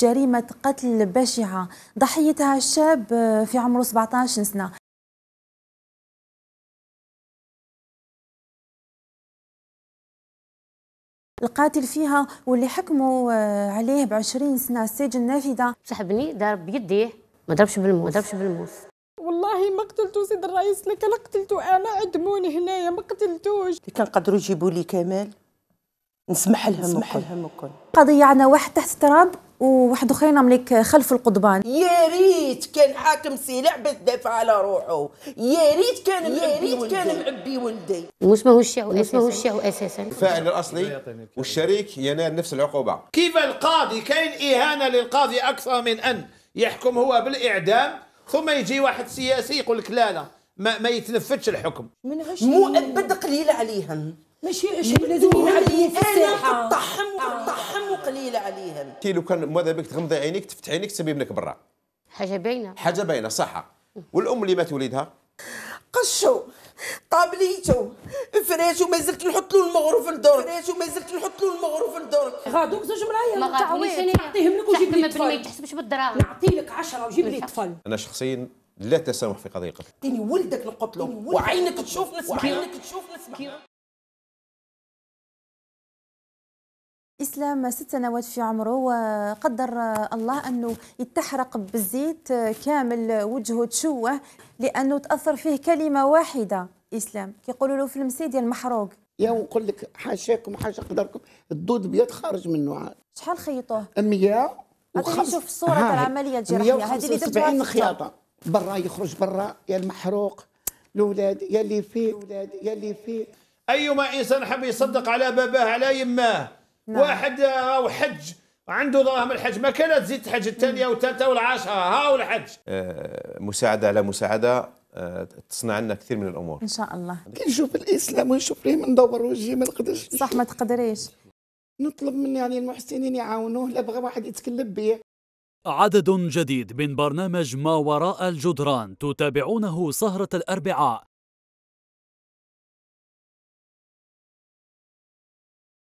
جريمة قتل بشعة ضحيتها الشاب في عمره 17 سنة القاتل فيها واللي حكموا آه، عليه ب 20 سنه سجن نافذه سحبني ضرب بيديه ما ضربش بالمو ما ضربش بالموس والله ما قتلتو سيد الرئيس لك قتلتو انا عدموني هنايا ما قتلتوش كان قدروا يجيبوا لي كمال نسمح لهم نسمح لهم الكل قضيه عندنا واحد تحت التراب وواحد اخرين عملك خلف القضبان يا ريت كان حاكم سلع باش دافع على روحه يا ريت كان يا ريت كان معبي ولدي مش ماهوش الشعو مش ماهوش الشعو اساسا الفاعل الاصلي والشريك ينال نفس العقوبه كيف القاضي كاين اهانه للقاضي اكثر من ان يحكم هو بالاعدام ثم يجي واحد سياسي يقول لك لا لا ما, ما يتنفذش الحكم مؤبد قليل عليهم ماشي عشان بلاد عليه في الساحه طحم طحم قليل عليهم كي لو كان ماذا بك تغمضي عينيك تفتح عينيك تسبي ابنك برا حاجه باينه حاجه باينه صح والام اللي مات وليدها قشو طابليتو فراشو ما زلت نحط له المغرف لدورك فراشو ما زلت نحط له المغرف الدور غادوك زوج مرايا ما غادوش نعطيهم لك وجيب لي الطفل ما تحسبش بالدراهم نعطي لك 10 وجيب لي الطفل انا شخصيا لا تسامح في قضيه قتل ولدك نقتله وعينك تشوف نسمع عينك تشوف نسمع اسلام ست سنوات في عمره وقدر الله انه يتحرق بالزيت كامل وجهه تشوه لانه تاثر فيه كلمه واحده اسلام كيقولوا له في المسي ديال المحروق يا ونقول لك حاشاكم حاشا قدركم الدود بيض خارج منه عاد شحال خيطوه 100 وخمس شوف الصوره تاع العمليه الجراحيه هذه اللي درتوها خياطه برا يخرج برا يا المحروق الاولاد يا اللي فيه الاولاد يا اللي فيه ايما انسان حب يصدق على باباه على يماه نعم. واحد حج عنده دراهم الحج ما كانت تزيد الحج الثانيه والثالثه والعاشره ها الحج آه، مساعده على مساعده آه، تصنع لنا كثير من الامور ان شاء الله كي نشوف الاسلام ونشوف فيه دور وجهي ما نقدرش صح ما تقدريش نطلب من يعني المحسنين يعاونوه لا بغى واحد يتكلم به عدد جديد من برنامج ما وراء الجدران تتابعونه سهرة الأربعاء